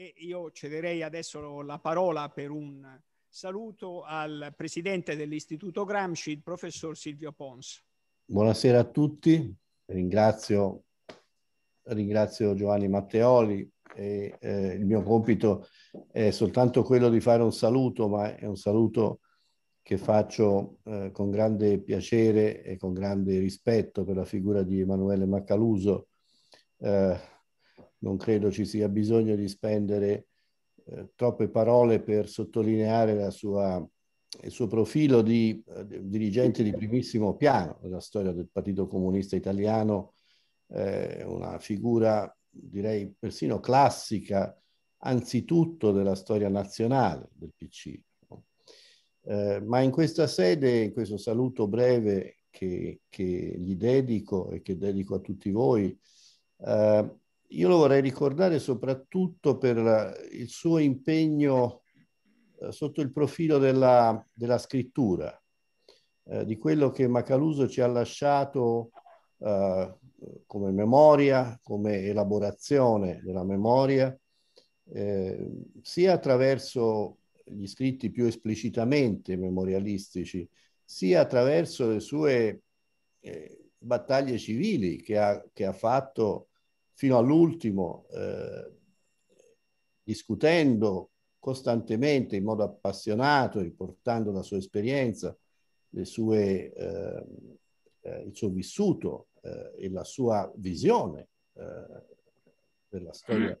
E io cederei adesso la parola per un saluto al presidente dell'Istituto Gramsci, il professor Silvio Pons. Buonasera a tutti, ringrazio, ringrazio Giovanni Matteoli. E, eh, il mio compito è soltanto quello di fare un saluto, ma è un saluto che faccio eh, con grande piacere e con grande rispetto per la figura di Emanuele Maccaluso, eh, non credo ci sia bisogno di spendere eh, troppe parole per sottolineare sua, il suo profilo di eh, dirigente di primissimo piano della storia del Partito Comunista Italiano, eh, una figura direi persino classica anzitutto della storia nazionale del PC. No? Eh, ma in questa sede, in questo saluto breve che, che gli dedico e che dedico a tutti voi, Uh, io lo vorrei ricordare soprattutto per il suo impegno eh, sotto il profilo della, della scrittura, eh, di quello che Macaluso ci ha lasciato eh, come memoria, come elaborazione della memoria, eh, sia attraverso gli scritti più esplicitamente memorialistici, sia attraverso le sue eh, battaglie civili che ha, che ha fatto fino all'ultimo, eh, discutendo costantemente in modo appassionato, riportando la sua esperienza, sue, eh, eh, il suo vissuto eh, e la sua visione della eh, storia,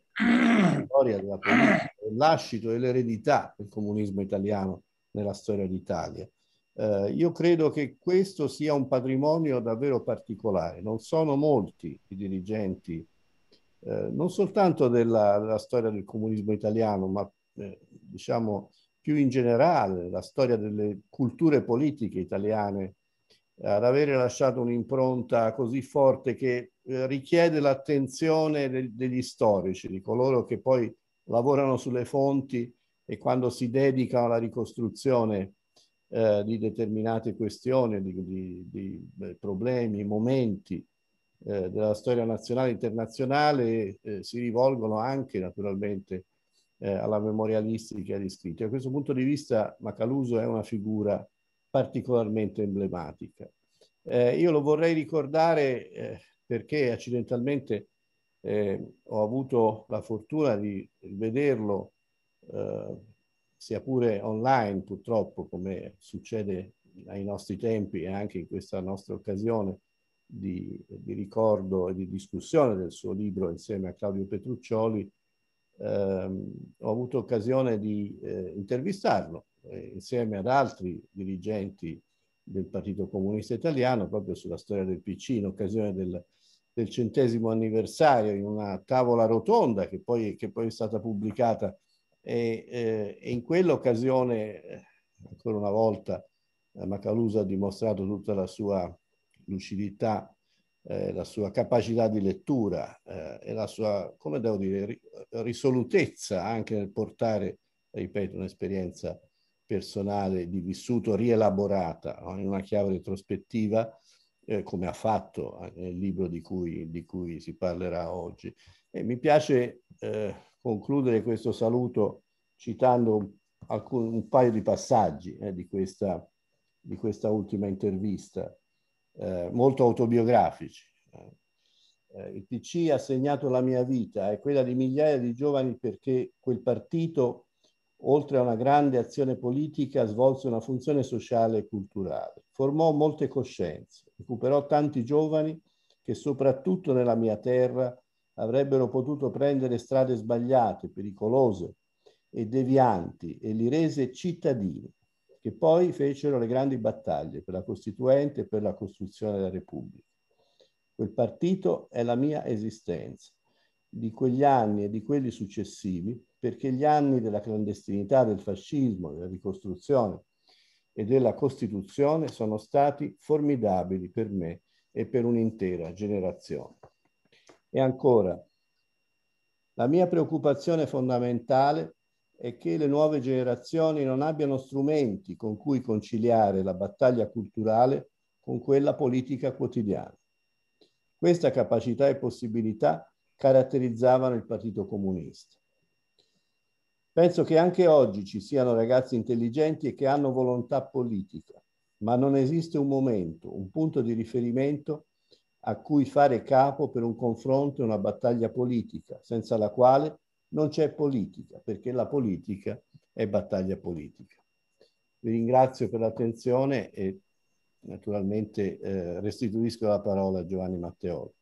storia della politica, l'ascito e l'eredità del comunismo italiano nella storia d'Italia. Eh, io credo che questo sia un patrimonio davvero particolare. Non sono molti i dirigenti eh, non soltanto della, della, storia del comunismo italiano, ma eh, diciamo più in generale la storia delle culture politiche italiane eh, ad avere lasciato un'impronta così forte che eh, richiede l'attenzione de degli storici, di coloro che poi lavorano sulle fonti e quando si dedicano alla ricostruzione eh, di determinate questioni, di, di, di problemi, momenti eh, della storia nazionale e internazionale eh, si rivolgono anche naturalmente eh, alla memorialistica di iscritti. A questo punto di vista Macaluso è una figura particolarmente emblematica. Eh, io lo vorrei ricordare eh, perché accidentalmente ho avuto la fortuna di vederlo sia pure online purtroppo come succede ai nostri tempi e anche in questa nostra occasione di, di, ricordo e di discussione del suo libro insieme a Claudio Petruccioli, ehm, ho avuto occasione di eh, intervistarlo eh, insieme ad altri dirigenti del Partito Comunista Italiano proprio sulla storia del PC in occasione del, del centesimo anniversario in una tavola rotonda che poi, che poi è stata pubblicata e, eh, e in quell'occasione eh, ancora una volta eh, Macalusa ha dimostrato tutta la sua lucidità, eh, la sua capacità di lettura eh, e la sua, come devo dire, risolutezza anche nel portare, ripeto, un'esperienza personale di vissuto rielaborata in una chiave retrospettiva, eh, come ha fatto eh, nel libro di cui, di cui si parlerà oggi. E mi piace eh, concludere questo saluto citando alcun, un paio di passaggi eh, di questa di questa ultima intervista eh, molto autobiografici. Eh, il PC ha segnato la mia vita e quella di migliaia di giovani perché quel partito, oltre a una grande azione politica, svolse una funzione sociale e culturale. Formò molte coscienze, recuperò tanti giovani che soprattutto nella mia terra avrebbero potuto prendere strade sbagliate, pericolose e devianti e li rese cittadini che poi fecero le grandi battaglie per la Costituente e per la costruzione della Repubblica. Quel partito è la mia esistenza, di quegli anni e di quelli successivi, perché gli anni della clandestinità, del fascismo, della ricostruzione e della Costituzione sono stati formidabili per me e per un'intera generazione. E ancora, la mia preoccupazione fondamentale è che le nuove generazioni non abbiano strumenti con cui conciliare la battaglia culturale con quella politica quotidiana. Questa capacità e possibilità caratterizzavano il Partito Comunista. Penso che anche oggi ci siano ragazzi intelligenti e che hanno volontà politica, ma non esiste un momento, un punto di riferimento a cui fare capo per un confronto e una battaglia politica, senza la quale non c'è politica, perché la politica è battaglia politica. Vi ringrazio per l'attenzione e naturalmente eh, restituisco la parola a Giovanni Matteoli.